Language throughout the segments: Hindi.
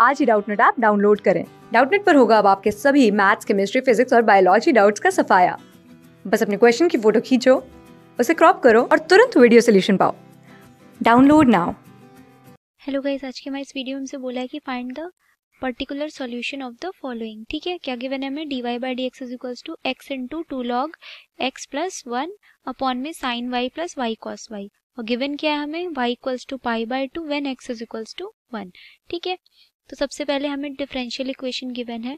आज ही डाउटनेट ऐप डाउनलोड करें डाउटनेट पर होगा अब आपके सभी मैथ्स केमिस्ट्री फिजिक्स और बायोलॉजी डाउट्स का सफाया बस अपने क्वेश्चन की फोटो खींचो उसे क्रॉप करो और तुरंत वीडियो सोल्यूशन पाओ डाउनलोड नाउ हेलो गाइस आज के हमारे इस वीडियो में हमसे बोला है कि find the particular solution of the following ठीक है क्या गिवन है हमें D Y by D X is equals to X into two log X plus one upon में sine Y plus Y cos Y और गिवन क्या है हमें Y equals to pi by two when X is equals to one ठीक है तो सबसे पहले हमें डिफरेंशियल इक्वेशन गिवन है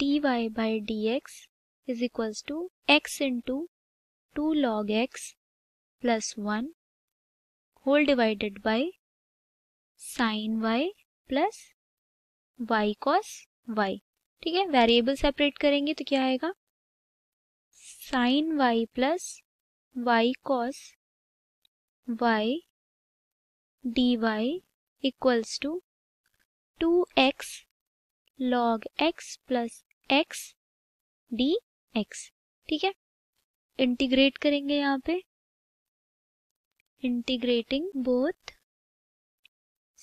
D Y by D X is equals to X into two log X plus one whole divided by sine Y plus Y cos Y ठीक है वेरिएबल सेपरेट करेंगे तो क्या आएगा sine Y plus Y cos Y D Y equals to two X log X plus X D X ठीक है इंटीग्रेट करेंगे यहाँ पे इंटीग्रेटिंग बोथ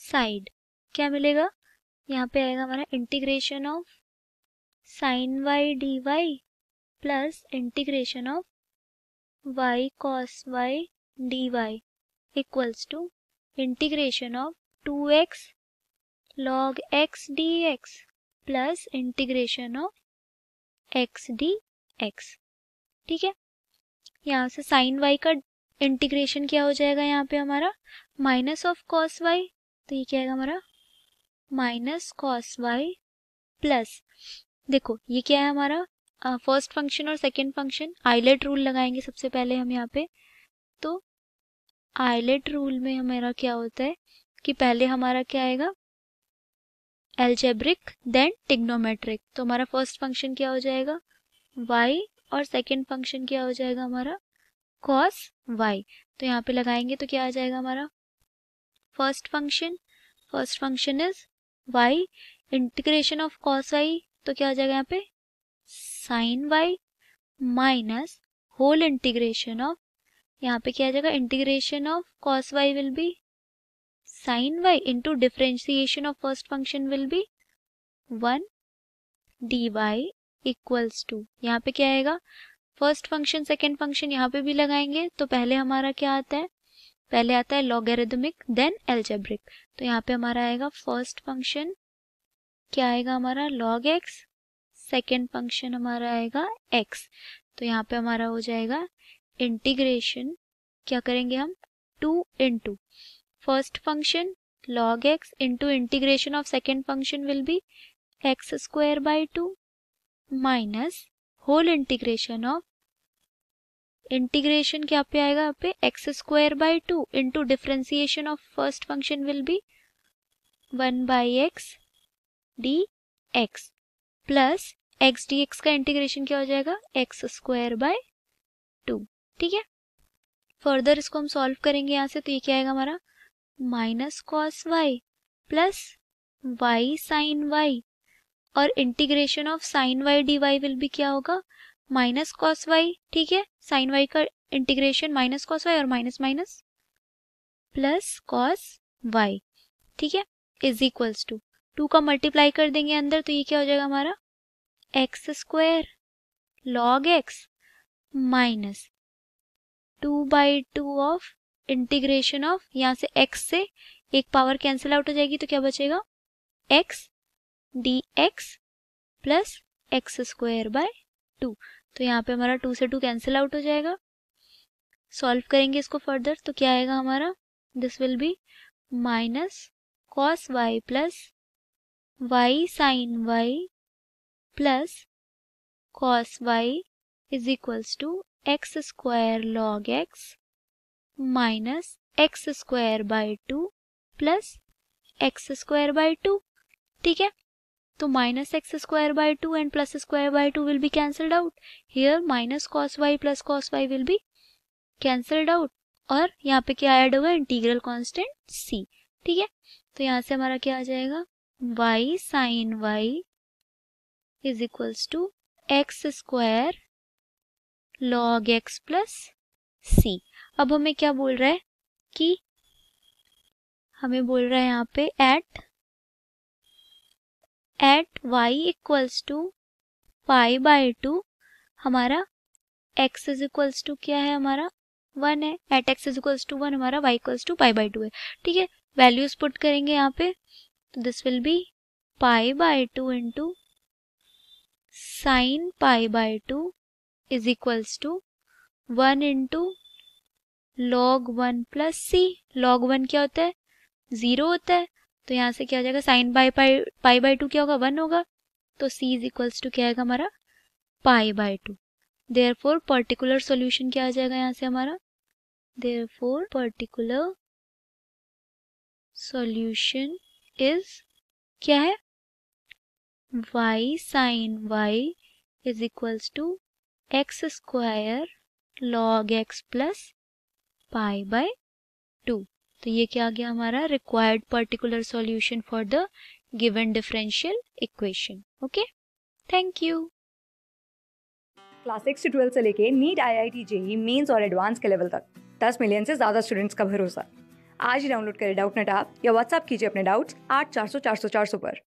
साइड क्या मिलेगा यहाँ पे आएगा हमारा integration of sine Y D Y plus integration of Y cos Y D Y equals to integration of two X log x dx plus integration of X D X ठीक है यहाँ से साइन वाई का इंटीग्रेशन क्या हो जाएगा यहाँ पे हमारा माइनस ऑफ कॉस वाई तो ये क्या है हमारा माइनस कॉस वाई प्लस देखो ये क्या है हमारा फर्स्ट uh, फंक्शन और सेकेंड फंक्शन आईलेट रूल लगाएंगे सबसे पहले हम यहाँ पे तो आईलेट रूल में हमारा क्या होता है कि पहले हमारा क्या आएगा एल्जेब्रिक देन टिग्नोमेट्रिक तो हमारा फर्स्ट फंक्शन क्या हो जाएगा वाई और सेकेंड फंक्शन क्या हो जाएगा हमारा कॉस वाई तो यहाँ पे लगाएंगे तो क्या आ जाएगा हमारा first function first function is Y integration of cos Y तो क्या हो जाएगा यहाँ पे sine Y minus whole integration of यहाँ पे क्या आ जाएगा integration of cos Y will be sine Y into differentiation of first function will be one D Y equals to यहाँ पे क्या आएगा फर्स्ट फंक्शन सेकेंड फंक्शन यहाँ पे भी लगाएंगे तो पहले हमारा क्या आता है पहले आता है लॉगेरिदमिक देन एल्जेब्रिक तो यहाँ पे हमारा आएगा फर्स्ट फंक्शन क्या आएगा हमारा लॉग एक्स सेकेंड फंक्शन हमारा आएगा एक्स तो यहाँ पे हमारा हो जाएगा इंटीग्रेशन क्या करेंगे हम two into first function log X into integration of second function will be x square by 2 minus whole integration of integration क्या पे आएगा पे X square by two into differentiation of first function will be one by X D X plus X D X का इंटीग्रेशन क्या हो जाएगा एक्स स्क्वायर बाय टू ठीक है फर्दर इसको हम सॉल्व करेंगे यहाँ से तो ये क्या आएगा हमारा minus cos Y plus Y sine Y और integration of sine Y D Y will be क्या होगा माइनस कॉस वाई ठीक है साइन वाई का इंटीग्रेशन माइनस कॉस वाई और minus minus plus cos Y ठीक है इज इक्वल्स टू टू का मल्टीप्लाई कर देंगे अंदर तो ये क्या हो जाएगा हमारा X square log X minus two by two of integration of यहाँ से x से एक पावर कैंसिल आउट हो जाएगी तो क्या बचेगा x D X plus X square by two तो यहाँ पे हमारा टू से टू कैंसिल आउट हो जाएगा सॉल्व करेंगे इसको फर्दर तो क्या आएगा हमारा this will be minus cos Y plus Y sine Y plus cos Y is equals to X square log X minus X square by two plus X square by two ठीक है तो minus X square by two and plus square by two will be cancelled out here minus cos Y plus cos Y will be cancelled out और यहाँ पे क्या ऐड होगा इंटीग्रल कांस्टेंट सी ठीक है तो यहाँ से हमारा क्या आ जाएगा Y sine Y is equals to X square log X plus C अब हमें क्या बोल रहा है कि हमें बोल रहा है यहाँ पे at at Y equals to pi by two हमारा एक्स इज इक्वल्स टू क्या है हमारा वन है at X is equals to one हमारा Y equals to pi by two है ठीक है वैल्यूज पुट करेंगे यहाँ पे तो this will be pi by two into sine pi by two is equals to one into log one plus C log one क्या होता है जीरो होता है तो यहाँ से क्या हो जाएगा sine by pi pi by two क्या होगा वन होगा तो सी इज इक्वल्स टू क्या आएगा हमारा pi by two therefore particular solution क्या आ जाएगा यहाँ से हमारा therefore particular solution is क्या है Y sine Y is equals to X square log X plus pi by two तो ये क्या आ गया हमारा required particular solution for the given differential equation okay thank you class six से ट्वेल्थ से लेके NEET I I T JEE mains और एडवांस के लेवल तक दस मिलियन से ज़्यादा स्टूडेंट्स का भरोसा आज ही डाउनलोड करें डाउट नेट आप या व्हाट्सअप कीजिए अपने डाउट्स आठ चार सौ चार सौ चार सौ पर